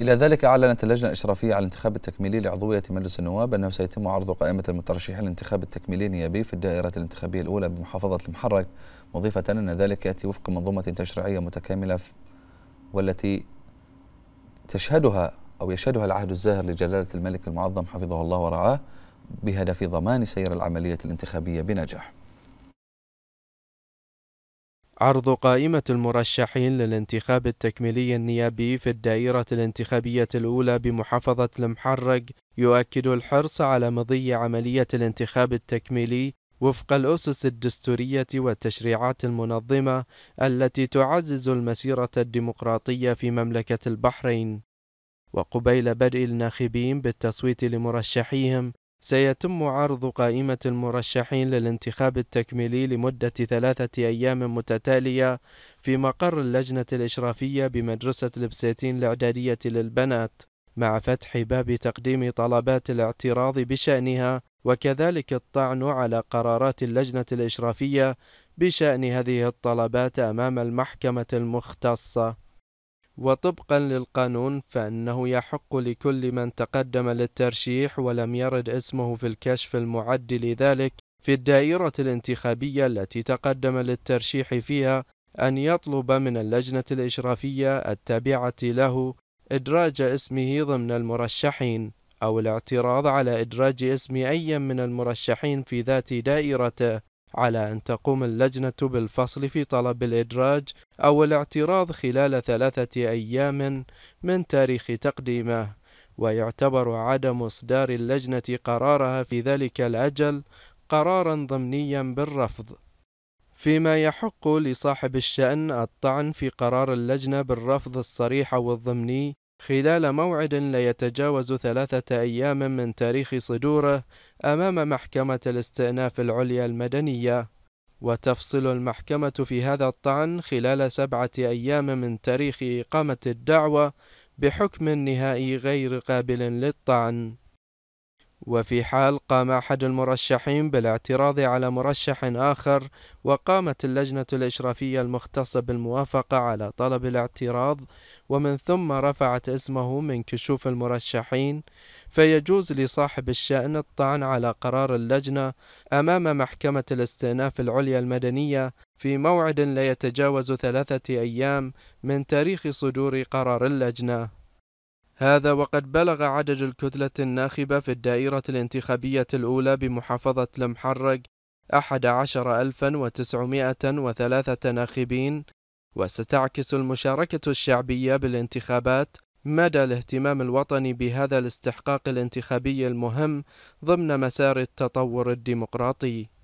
إلى ذلك أعلنت اللجنة الإشرافية على الانتخاب التكميلي لعضوية مجلس النواب أنه سيتم عرض قائمة المترشحين للانتخاب التكميلي النيابي في الدائرة الانتخابية الأولى بمحافظة المحرك مضيفة أن ذلك يأتي وفق منظومة تشريعية متكاملة والتي تشهدها أو يشهدها العهد الزاهر لجلالة الملك المعظم حفظه الله ورعاه بهدف ضمان سير العملية الانتخابية بنجاح عرض قائمة المرشحين للانتخاب التكميلي النيابي في الدائرة الانتخابية الأولى بمحافظة المحرق يؤكد الحرص على مضي عملية الانتخاب التكميلي وفق الأسس الدستورية والتشريعات المنظمة التي تعزز المسيرة الديمقراطية في مملكة البحرين. وقبيل بدء الناخبين بالتصويت لمرشحيهم سيتم عرض قائمة المرشحين للانتخاب التكميلي لمدة ثلاثة أيام متتالية في مقر اللجنة الإشرافية بمدرسة البسيتين الإعدادية للبنات مع فتح باب تقديم طلبات الاعتراض بشأنها وكذلك الطعن على قرارات اللجنة الإشرافية بشأن هذه الطلبات أمام المحكمة المختصة وطبقا للقانون فإنه يحق لكل من تقدم للترشيح ولم يرد اسمه في الكشف المعد لذلك في الدائرة الانتخابية التي تقدم للترشيح فيها أن يطلب من اللجنة الإشرافية التابعة له إدراج اسمه ضمن المرشحين أو الاعتراض على إدراج اسم أي من المرشحين في ذات دائرته على أن تقوم اللجنة بالفصل في طلب الإدراج أو الاعتراض خلال ثلاثة أيام من تاريخ تقديمه ويعتبر عدم إصدار اللجنة قرارها في ذلك الأجل قرارا ضمنيا بالرفض فيما يحق لصاحب الشأن الطعن في قرار اللجنة بالرفض الصريح والضمني خلال موعد لا يتجاوز ثلاثة أيام من تاريخ صدوره أمام محكمة الاستئناف العليا المدنية وتفصل المحكمة في هذا الطعن خلال سبعة أيام من تاريخ إقامة الدعوة بحكم نهائي غير قابل للطعن وفي حال قام أحد المرشحين بالاعتراض على مرشح آخر وقامت اللجنة الإشرافية المختصة بالموافقة على طلب الاعتراض ومن ثم رفعت اسمه من كشوف المرشحين فيجوز لصاحب الشأن الطعن على قرار اللجنة أمام محكمة الاستئناف العليا المدنية في موعد لا يتجاوز ثلاثة أيام من تاريخ صدور قرار اللجنة هذا وقد بلغ عدد الكتلة الناخبة في الدائرة الانتخابية الأولى بمحافظة المحرق 11903 ناخبين وستعكس المشاركة الشعبية بالانتخابات مدى الاهتمام الوطني بهذا الاستحقاق الانتخابي المهم ضمن مسار التطور الديمقراطي